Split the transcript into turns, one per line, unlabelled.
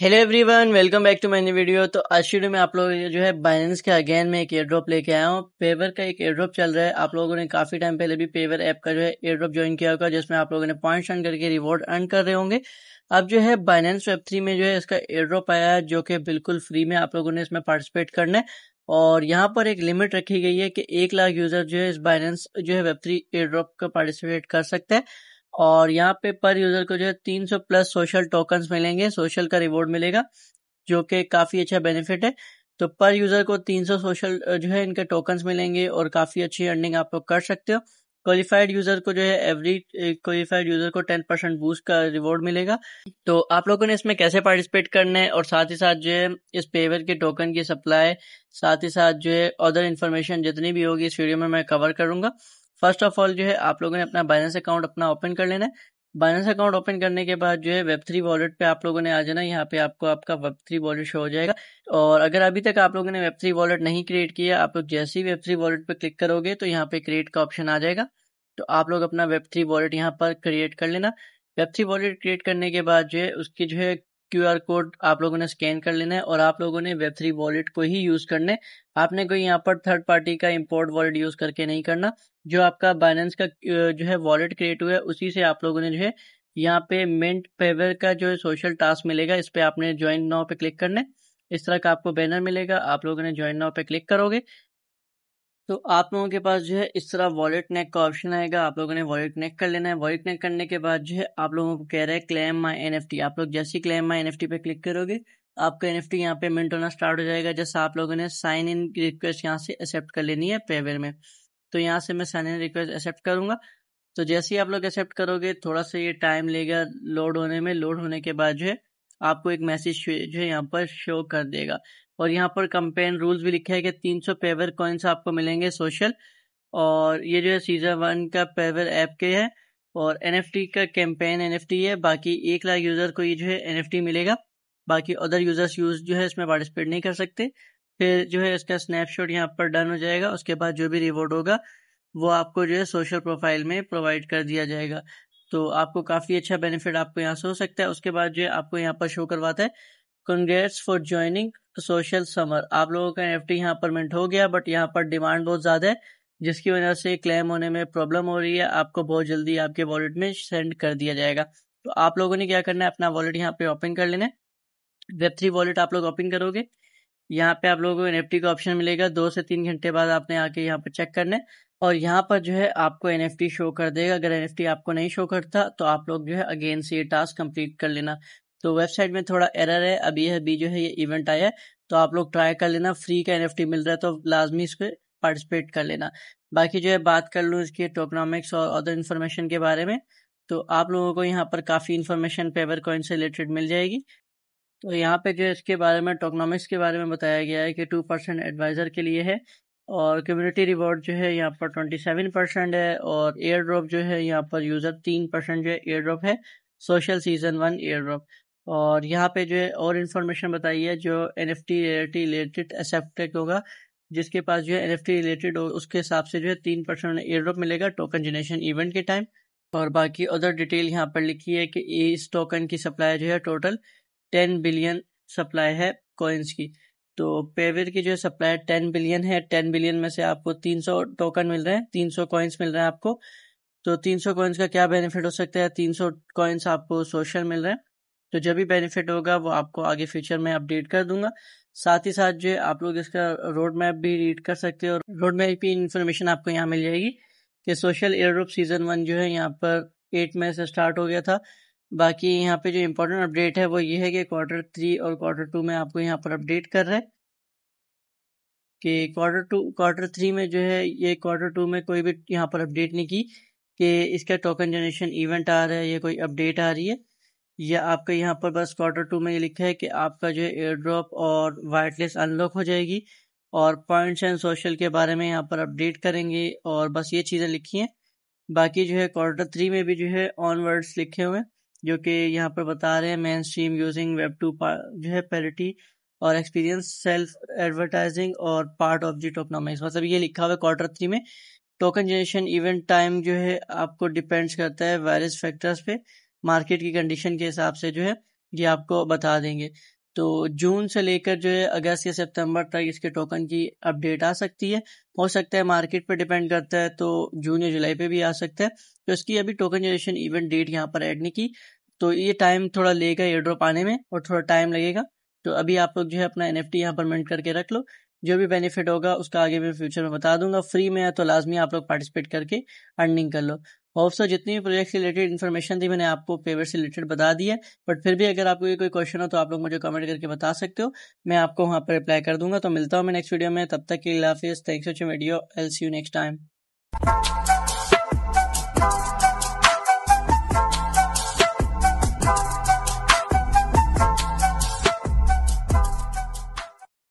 hello everyone welcome back to my video तो आज video में आप लोग जो है बाइनेंस के अगेन में एक ड्रॉप लेके आया हूँ पेवर का एक एयर ड्रॉप चल रहा है आप लोगों ने काफी टाइम पहले भी पेवर ऐप का जो है एयर ड्रॉप ज्वाइन किया होगा जिसमें आप लोगों ने पॉइंट्स अर्न करके रिवॉर्ड अर्न कर रहे होंगे अब जो है बाइनेंस वेब थ्री में जो है इसका एयर ड्रॉप आया है जो कि बिल्कुल फ्री में आप लोगों ने इसमें पार्टिसिपेट करना है और यहाँ पर एक लिमिट रखी गई है कि एक लाख यूजर जो है इस बाइनेंस जो है वेब थ्री एयर ड्रॉप का पार्टिसिपेट कर सकते हैं और यहाँ पे पर यूजर को जो है तीन सौ प्लस सोशल टोकन मिलेंगे सोशल का रिवॉर्ड मिलेगा जो कि काफी अच्छा बेनिफिट है तो पर यूजर को 300 सोशल जो है इनके टोकन्स मिलेंगे और काफी अच्छी अर्निंग आप लोग कर सकते हो क्वालिफाइड यूजर को जो है एवरी क्वालिफाइड यूजर को टेन परसेंट बूस्ट का रिवॉर्ड मिलेगा तो आप लोगों ने इसमें कैसे पार्टिसिपेट करना है और साथ ही साथ जो है इस पेवर के टोकन की सप्लाई साथ ही साथ जो है अदर इन्फॉर्मेशन जितनी भी होगी इस वीडियो में मैं कवर करूंगा फर्स्ट ऑफ ऑल जो है आप लोगों ने अपना बाइनेंस अकाउंट अपना ओपन कर लेना है बाइनेंस अकाउंट ओपन करने के बाद जो है वेब थ्री वॉलेट पे आप लोगों ने आ जाना यहाँ पे आपको आपका वेब थ्री वॉलेट शो हो जाएगा और अगर अभी तक आप लोगों ने वेब थ्री वॉलेट नहीं क्रिएट किया आप लोग जैसे ही वेब थ्री वॉलेट पे क्लिक करोगे तो यहाँ पे क्रिएट का ऑप्शन आ जाएगा तो आप लोग अपना वेब थ्री वॉलेट यहाँ पर क्रिएट कर लेना वेब थ्री वॉलेट क्रिएट करने के बाद जो है उसकी जो है क्यूआर कोड आप लोगों ने स्कैन कर लेना है और आप लोगों ने वेब थ्री वॉलेट को ही यूज करना है आपने कोई यहाँ पर थर्ड पार्टी का इम्पोर्ट वॉलेट यूज करके नहीं करना जो आपका बाइनेंस का जो है वॉलेट क्रिएट हुआ है उसी से आप लोगों ने जो है यहाँ पे मेंट पेवर का जो है सोशल टास्क मिलेगा इस पे आपने ज्वाइन नाव पे क्लिक करना है इस तरह का आपको बैनर मिलेगा आप लोगों ने ज्वाइन नाव पे क्लिक करोगे तो आप लोगों के पास जो है इस तरह वॉलेट नेक का ऑप्शन आएगा आप लोगों ने वॉलेट नेक कर लेना है वॉलेट नेक करने के बाद जो है आप लोगों को कह रहा है क्लेम माई एन आप लोग जैसे ही क्लेम माई एन पे क्लिक करोगे आपका एन एफ टी यहाँ पे मिंट होना स्टार्ट हो जाएगा जैसे आप लोगों ने साइन इन रिक्वेस्ट यहाँ से एक्सेप्ट कर लेनी है पेवेर में तो यहाँ से मैं साइन इन रिक्वेस्ट एक्सेप्ट करूंगा तो जैसे ही आप लोग एक्सेप्ट करोगे थोड़ा सा ये टाइम लेगा लोड होने में लोड होने के बाद जो है आपको एक मैसेज जो है यहाँ पर शो कर देगा और यहाँ पर कंपेन रूल्स भी लिखा है कि 300 पेवर कॉइन्स आपको मिलेंगे सोशल और ये जो है सीजन वन का पेवर ऐप के है और एन का कैंपेन एन है बाकी एक लाख यूज़र को ये जो है एन मिलेगा बाकी अदर यूज़र्स यूज जो है इसमें पार्टिसिपेट नहीं कर सकते फिर जो है इसका स्नैपशॉट यहाँ पर डन हो जाएगा उसके बाद जो भी रिवॉर्ड होगा वो आपको जो है सोशल प्रोफाइल में प्रोवाइड कर दिया जाएगा तो आपको काफ़ी अच्छा बेनिफिट आपको यहाँ से हो सकता है उसके बाद जो है आपको यहाँ पर शो करवाता है congrats for joining social summer आप लोगों का एफ यहाँ पर मिंट हो गया बट यहाँ पर डिमांड बहुत ज़्यादा है जिसकी वजह से क्लेम होने में प्रॉब्लम हो रही है आपको बहुत जल्दी आपके वॉलेट में सेंड कर दिया जाएगा तो आप लोगों ने क्या करना है अपना वॉलेट यहाँ पे ओपन कर लेना है वेब थ्री वॉलेट आप लोग ओपन करोगे यहाँ पे आप लोगों को एन का ऑप्शन मिलेगा दो से तीन घंटे बाद आपने आके यहाँ पर चेक करना है और यहाँ पर जो है आपको एन शो कर देगा अगर एन आपको नहीं शो करता तो आप लोग जो है अगेन से ये टास्क कंप्लीट कर लेना तो वेबसाइट में थोड़ा एरर है अभी अभी जो है ये इवेंट आया है तो आप लोग ट्राई कर लेना फ्री का एन मिल रहा है तो लाजमी इस पर पार्टिसिपेट कर लेना बाकी जो है बात कर लूँ इसके टोकनॉमिक्स और अदर इन्फॉर्मेशन के बारे में तो आप लोगों को यहाँ पर काफ़ी इन्फॉर्मेशन पेपर कॉइन से रिलेटेड मिल जाएगी तो यहाँ पे जो है इसके बारे में टोकनॉमिक्स के बारे में बताया गया है कि टू परसेंट एडवाइज़र के लिए है और कम्युनिटी रिवॉर्ड जो है यहाँ पर ट्वेंटी सेवन परसेंट है और एयर ड्रॉप जो है यहाँ पर यूज़र तीन परसेंट जो है एयर ड्रॉप है social season one airdrop और यहाँ पे जो है और इन्फॉर्मेशन बताइए जो एन एफ टी रिलेटेड एसेप्टेक होगा जिसके पास जो है एन एफ टी रिलेटेड हो उसके हिसाब से जो है तीन परसेंट एयरड्रॉप मिलेगा टोकन जनरेशन इवेंट के टाइम और बाकी अदर डिटेल यहाँ पर लिखी है कि इस टोकन की सप्लाई जो है टोटल टेन बिलियन सप्लाई है कॉइन्स की तो पेवर की जो है सप्लाई टेन बिलियन है टेन बिलियन में से आपको तीन सौ टोकन मिल रहे हैं तीन सौ कॉइन्स मिल रहे हैं आपको तो तीन सौ कॉइन्स का क्या बेनिफिट हो सकता है तीन सौ कॉइन्स आपको सोशल मिल रहे हैं तो जब भी बेनिफिट होगा वो आपको आगे फ्यूचर में अपडेट कर दूंगा साथ ही साथ जो है आप लोग इसका रोड मैप भी रीड कर सकते हो और रोड मैप की इन्फॉर्मेशन आपको यहाँ मिल जाएगी कि सोशल एयरड्रोप सीजन वन जो है यहाँ पर एट मई से स्टार्ट हो गया था बाकी यहाँ पे जो इम्पोर्टेंट अपडेट है वो ये है कि क्वार्टर थ्री और क्वार्टर टू में आपको यहाँ पर अपडेट कर रहे हैं कि क्वार्टर टू क्वार्टर थ्री में जो है ये क्वार्टर टू में कोई भी यहाँ पर अपडेट नहीं की कि इसका टोकन जनरेशन इवेंट आ रहा है या कोई अपडेट आ रही है या आपका यहाँ पर बस क्वार्टर टू में ये लिखा है कि आपका जो है एयर ड्रॉप और वाइटलेस अनलॉक हो जाएगी और पॉइंट्स एंड सोशल के बारे में यहाँ पर अपडेट करेंगे और बस ये चीज़ें लिखी हैं बाकी जो है क्वार्टर थ्री में भी जो है ऑनवर्ड्स लिखे हुए हैं जो कि यहाँ पर बता रहे हैं mainstream using web two जो है पेरिटी और एक्सपीरियंस सेल्फ एडवर्टाइजिंग और पार्ट ऑफ दी टोकनॉमिक्स मतलब ये लिखा हुआ है क्वार्टर थ्री में टोकन जनरेशन इवेंट टाइम जो है आपको डिपेंड्स करता है वायरस फैक्टर्स पे मार्केट की कंडीशन के हिसाब से जो है ये आपको बता देंगे तो जून से लेकर जो है अगस्त या सितंबर तक इसके टोकन की अपडेट आ सकती है हो सकता है मार्केट पे डिपेंड करता है तो जून या जुलाई पे भी आ सकता है तो इसकी अभी टोकन जनरेशन इवेंट डेट यहाँ पर ऐड नहीं की तो ये टाइम थोड़ा लेगा ड्रॉप आने में और थोड़ा टाइम लगेगा तो अभी आप लोग जो है अपना एन एफ टी यहाँ पर मिनट करके रख लो जो भी बेनिफिट होगा उसका आगे मैं फ्यूचर में बता दूंगा फ्री में है तो लाजमी आप लोग पार्टिसिपेट करके अर्निंग कर लो होप जितनी भी प्रोजेक्ट से रिलेटेड इन्फॉर्मेशन थी मैंने आपको पेपर से रिलेटेड बता दी है बट फिर भी अगर आपको कोई क्वेश्चन हो तो आप लोग मुझे कमेंट करके बता सकते हो मैं आपको वहाँ पर रिप्लाई कर दूंगा तो मिलता हूँ मैं नेक्स्ट वीडियो में तब तक के लिए हाफिज़ thanks for video I'll see you next time